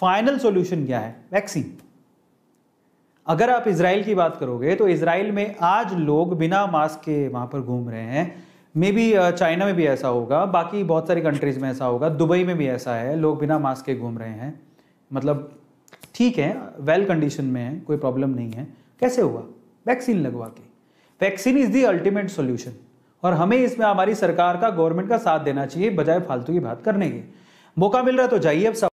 final solution क्या है vaccine अगर आप इसराइल की बात करोगे तो इसराइल में आज लोग बिना मास्क के वहां पर घूम रहे हैं मे बी चाइना में भी ऐसा होगा बाकी बहुत सारी कंट्रीज़ में ऐसा होगा दुबई में भी ऐसा है लोग बिना मास्क के घूम रहे हैं मतलब ठीक है वेल कंडीशन में है कोई प्रॉब्लम नहीं है कैसे हुआ वैक्सीन लगवा के vaccine is the ultimate solution और हमें इसमें हमारी सरकार का गवर्नमेंट का साथ देना चाहिए बजाय फालतू की बात करने के मौका मिल रहा है तो जाइए अब